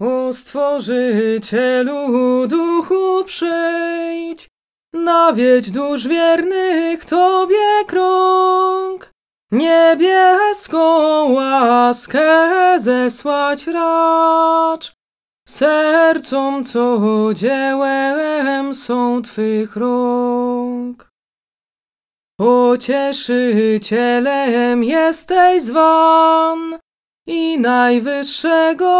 O Stworzycielu Duchu przyjdź, nawiedź dusz wiernych Tobie krąg. Niebieską łaskę zesłać racz, sercom, co dziełem są Twych rąk. Pocieszycielem jesteś zwan, i najwyższego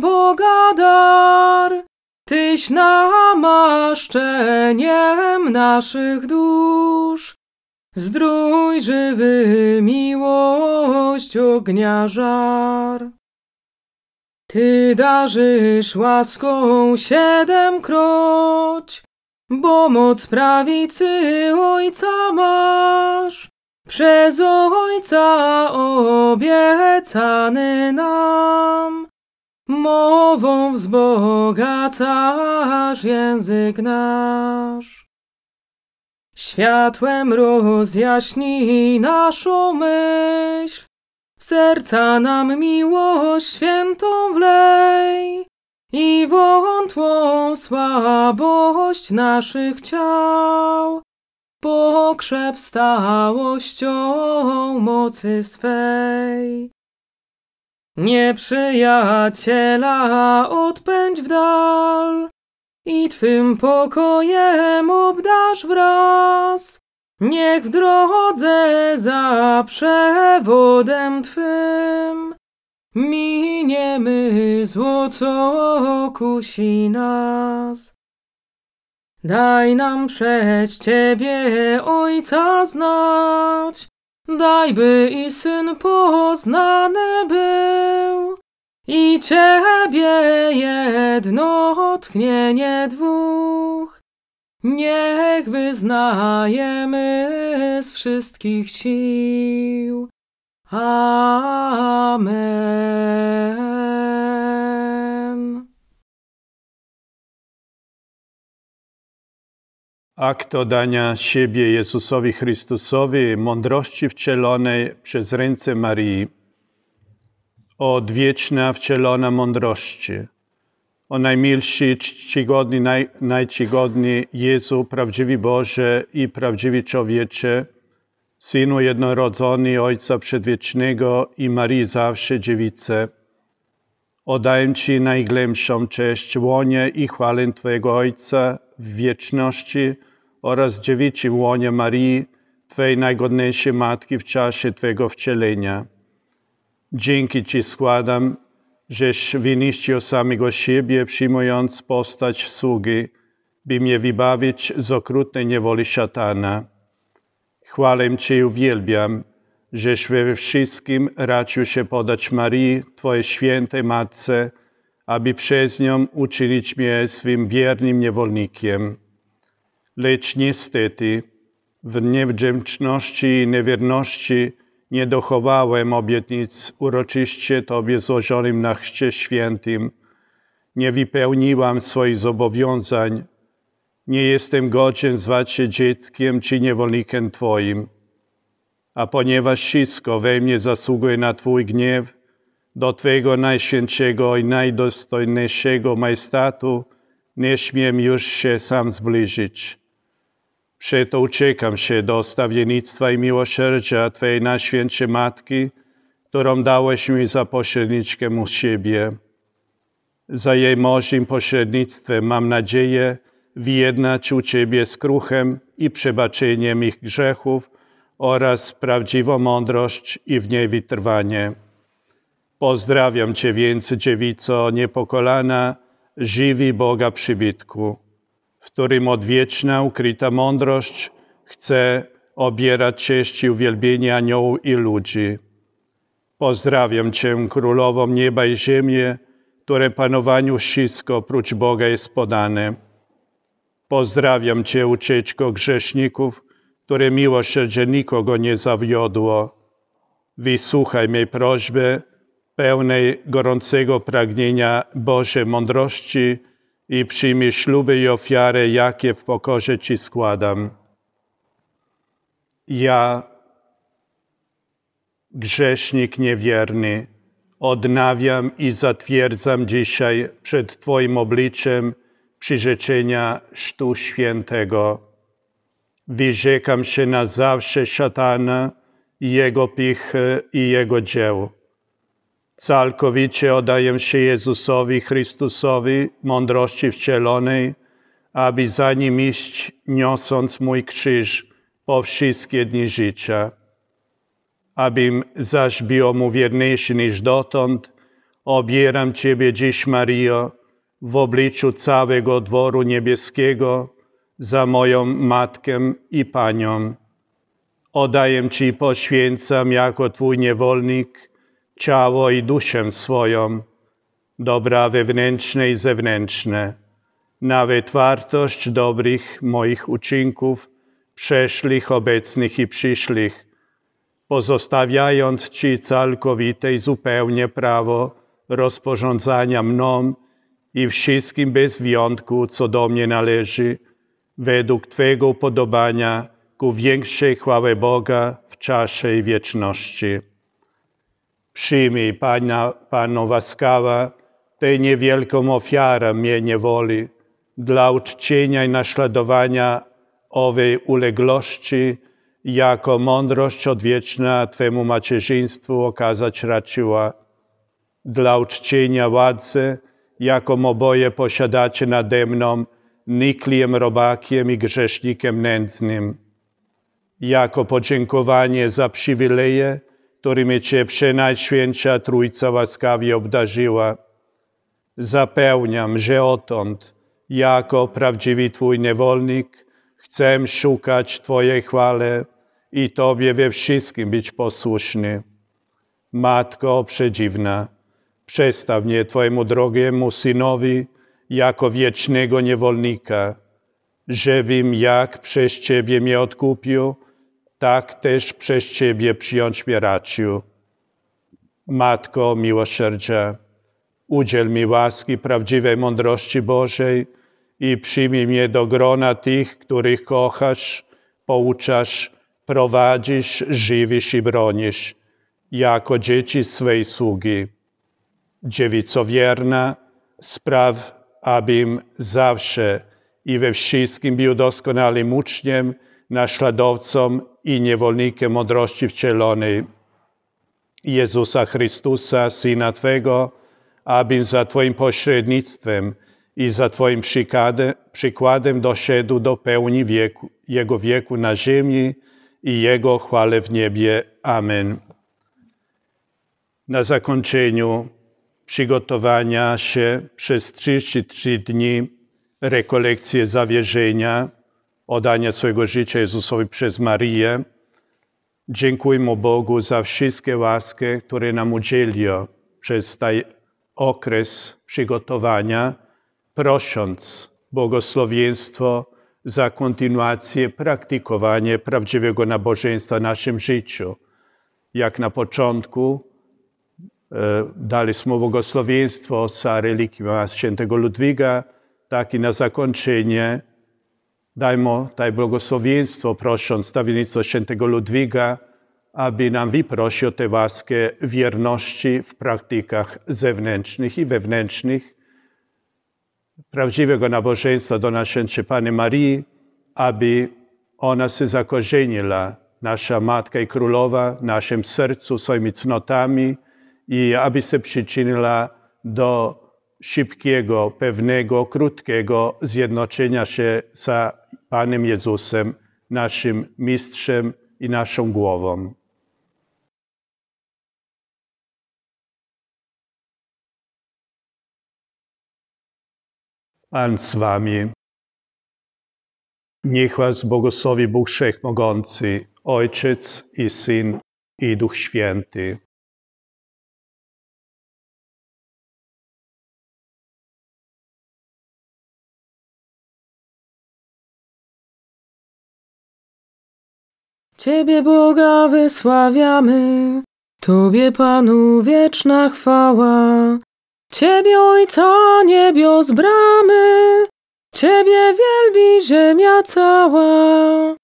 Boga dar. Tyś namaszczeniem naszych dusz. Zdrój żywy miłość ognia żar. Ty darzysz łaską siedemkroć, bo moc prawicy Ojca masz. Przez Ojca obiecany nam, mową wzbogacasz język nasz. Światłem rozjaśni naszą myśl, w serca nam miłość świętą wlej i wątłą słabość naszych ciał pokrzep stałością mocy swej. Nieprzyjaciela odpędź w dal i Twym pokojem obdasz wraz. Niech w drodze za przewodem Twym miniemy zło, co kusi nas. Daj nam przeć Ciebie, Ojca, znać, daj by i Syn poznany był, i Ciebie jedno tchnienie dwóch. Niech wyznajemy z wszystkich sił. Amen. Akt oddania siebie Jezusowi Chrystusowi, mądrości wcielonej przez ręce Marii. Odwieczna wcielona mądrości. O najmilszy, czcigodny, naj, najcigodny Jezu, prawdziwy Boże i prawdziwy człowiecze, Synu jednorodzony Ojca Przedwiecznego i Marii zawsze dziewice, Oddaję Ci najgłębszą cześć, łonie i chwalę Twojego Ojca w wieczności oraz dziewicim łonie Marii, twojej najgodniejszej Matki w czasie Twojego wcielenia. Dzięki Ci składam, żeś wyniszczył samego siebie, przyjmując postać sługi, by mnie wybawić z okrutnej niewoli szatana. Chwalę Cię i uwielbiam, żeś we wszystkim raczył się podać Marii, Twojej świętej Matce, aby przez nią uczynić mnie swym wiernym niewolnikiem. Lecz niestety w niewdzięczności i niewierności nie dochowałem obietnic uroczyście Tobie złożonym na chrzcie świętym. Nie wypełniłam swoich zobowiązań. Nie jestem godzien zwać się dzieckiem czy niewolnikiem Twoim a ponieważ wszystko we mnie zasługuje na Twój gniew, do Twojego najświętszego i najdostojniejszego majestatu nie śmiem już się sam zbliżyć. Przeto uciekam się do stawienictwa i miłosierdzia Twojej Najświętszej Matki, którą dałeś mi za pośredniczkę u siebie. Za jej możnym pośrednictwem mam nadzieję wyjednać u Ciebie skruchem i przebaczeniem ich grzechów oraz prawdziwą mądrość i w niej wytrwanie. Pozdrawiam Cię więc, dziewico niepokolana, żywi Boga przybytku, w którym odwieczna ukryta mądrość chce obierać cześć i uwielbienie aniołów i ludzi. Pozdrawiam Cię, Królową nieba i ziemię, które panowaniu wszystko prócz Boga jest podane. Pozdrawiam Cię, ucieczko grzeszników, które miłosierdzie nikogo nie zawiodło. Wysłuchaj mej prośby, pełnej gorącego pragnienia Boże mądrości i przyjmij śluby i ofiary, jakie w pokorze Ci składam. Ja, grzesznik niewierny, odnawiam i zatwierdzam dzisiaj przed Twoim obliczem przyrzeczenia Sztu Świętego Wyrzekam się na zawsze szatana, jego pichy i jego dzieł. Całkowicie oddaję się Jezusowi Chrystusowi, mądrości wcielonej, aby za nim iść, niosąc mój krzyż po wszystkie dni życia. Abym zaś był mu wierniejszy niż dotąd, obieram Ciebie dziś, Mario, w obliczu całego dworu niebieskiego, za moją matkę i panią. Oddaję Ci poświęcam jako Twój niewolnik ciało i duszę swoją, dobra wewnętrzne i zewnętrzne, nawet wartość dobrych moich uczynków, przeszłych, obecnych i przyszłych, pozostawiając Ci całkowite i zupełnie prawo rozporządzania mną i wszystkim bez wyjątku, co do mnie należy – według Twego upodobania ku większej chwały Boga w czasie i wieczności. Przyjmij, Pana, Panu waskawa tę niewielką ofiarę mnie niewoli dla uczcienia i naśladowania owej uległości, jako mądrość odwieczna Twemu macierzyństwu okazać raczyła. Dla uczcienia władzy, jaką oboje posiadacie nade mną, nikliem robakiem i grzesznikiem nędznym. Jako podziękowanie za przywileje, którymi Cię Przenajświętsza Trójca łaskawie obdarzyła, zapełniam, że odtąd, jako prawdziwy Twój niewolnik, chcę szukać Twojej chwale i Tobie we wszystkim być posłuszny. Matko przedziwna, przestaw mnie Twojemu drogiemu Synowi, jako wiecznego niewolnika, żebym jak przez Ciebie mnie odkupił, tak też przez Ciebie przyjąć mnie raczył. Matko miłosierdzia, udziel mi łaski prawdziwej mądrości Bożej i przyjmij mnie do grona tych, których kochasz, pouczasz, prowadzisz, żywisz i bronisz, jako dzieci swej sługi. Dziewico wierna, spraw abym zawsze i we wszystkim był doskonałym uczniem, naśladowcą i niewolnikiem mądrości wcielonej Jezusa Chrystusa, Syna Twego, abym za Twoim pośrednictwem i za Twoim przykładem doszedł do pełni wieku, Jego wieku na ziemi i Jego chwale w niebie. Amen. Na zakończeniu przygotowania się przez 33 dni, rekolekcje zawierzenia, oddania swojego życia Jezusowi przez Marię. Dziękujmy Bogu za wszystkie łaski, które nam udzielił przez ten okres przygotowania, prosząc błogosławieństwo za kontynuację praktykowania prawdziwego nabożeństwa w naszym życiu. Jak na początku, E, daliśmy błogosławieństwo za relikię świętego Ludwiga, tak i na zakończenie dajmy taj błogosławieństwo, prosząc stawiennictwo świętego Ludwiga, aby nam wyprosił te łaskę wierności w praktykach zewnętrznych i wewnętrznych, prawdziwego nabożeństwa do naszej Pany Marii, aby ona się zakorzeniła, nasza Matka i Królowa, naszym sercu swoimi cnotami, i aby się przyczyniła do szybkiego, pewnego, krótkiego zjednoczenia się z Panem Jezusem, naszym mistrzem i naszą głową. Pan z wami. Niech was błogosławi Bóg Wszechmogący, Ojciec i Syn i Duch Święty. Ciebie Boga wysławiamy, Tobie Panu wieczna chwała. Ciebie Ojca niebios bramy, Ciebie wielbi ziemia cała.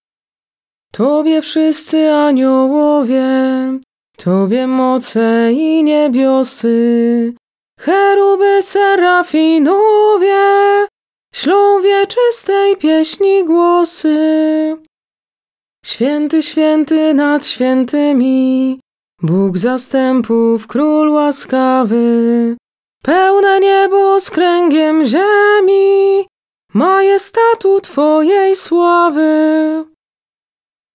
Tobie wszyscy aniołowie, Tobie moce i niebiosy, Cheruby serafinowie, Ślą wieczystej pieśni głosy. Święty, święty nad świętymi, Bóg zastępów, król łaskawy, pełne niebo z kręgiem ziemi, majestatu Twojej sławy.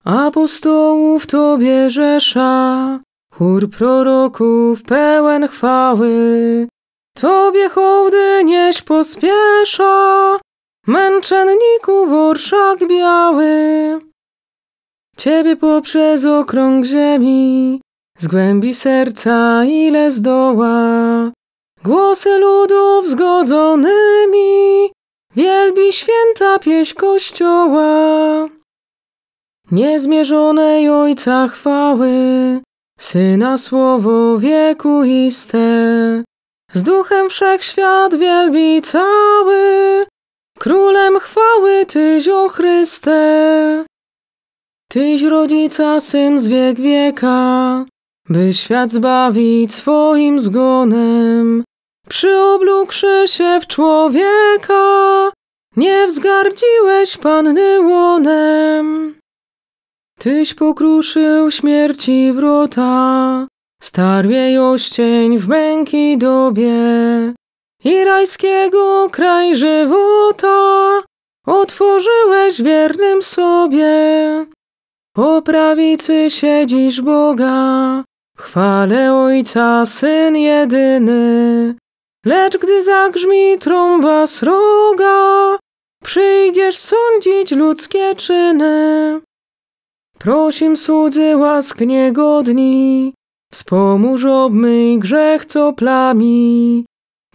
Apostołów Tobie rzesza, chór proroków pełen chwały, Tobie hołdy nieś pospiesza, męczenniku orszak biały. Ciebie poprzez okrąg ziemi, z głębi serca ile zdoła. Głosy ludów zgodzonymi, wielbi święta pieśń Kościoła. Niezmierzonej Ojca chwały, Syna słowo wiekuiste, z duchem wszechświat wielbi cały, Królem chwały Tyś, o Chryste. Tyś rodzica, syn z wiek wieka, by świat zbawić swoim zgonem. Przyoblukszy się w człowieka, nie wzgardziłeś panny łonem. Tyś pokruszył śmierci wrota, starwiej jej oścień w męki dobie. I rajskiego kraj żywota otworzyłeś wiernym sobie. Po prawicy siedzisz Boga, w chwale Ojca Syn jedyny. Lecz gdy zagrzmi trąba sroga, przyjdziesz sądzić ludzkie czyny. Prosim słudzy łask niegodni, wspomóż obmyj grzech, co plami.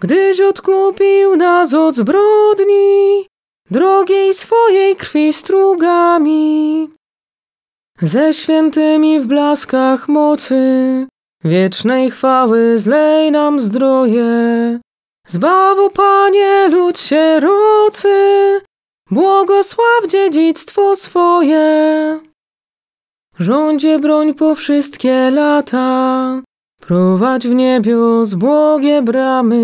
Gdyś odkupił nas od zbrodni, drogiej swojej krwi strugami. Ze świętymi w blaskach mocy, wiecznej chwały zlej nam zdroje. Zbawu Panie lud sierocy, błogosław dziedzictwo swoje. Rządzie broń po wszystkie lata, prowadź w niebios błogie bramy.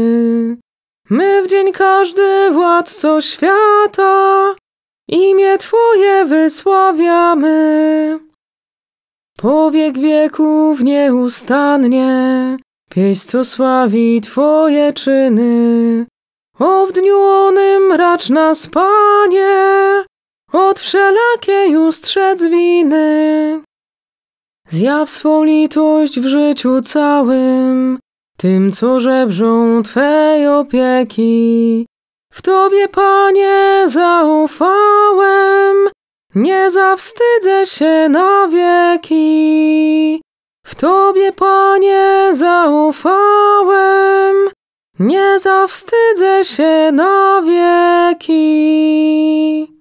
My w dzień każdy władco świata, imię Twoje wysławiamy. Powiek wieków nieustannie, pieść co sławi Twoje czyny. O w dniu onym racz nas, Panie, od wszelakiej ustrzec winy. Zjaw swą litość w życiu całym, tym, co żebrzą Twej opieki. W Tobie, Panie, zaufałem, nie zawstydzę się na wieki. W Tobie, Panie, zaufałem. Nie zawstydzę się na wieki.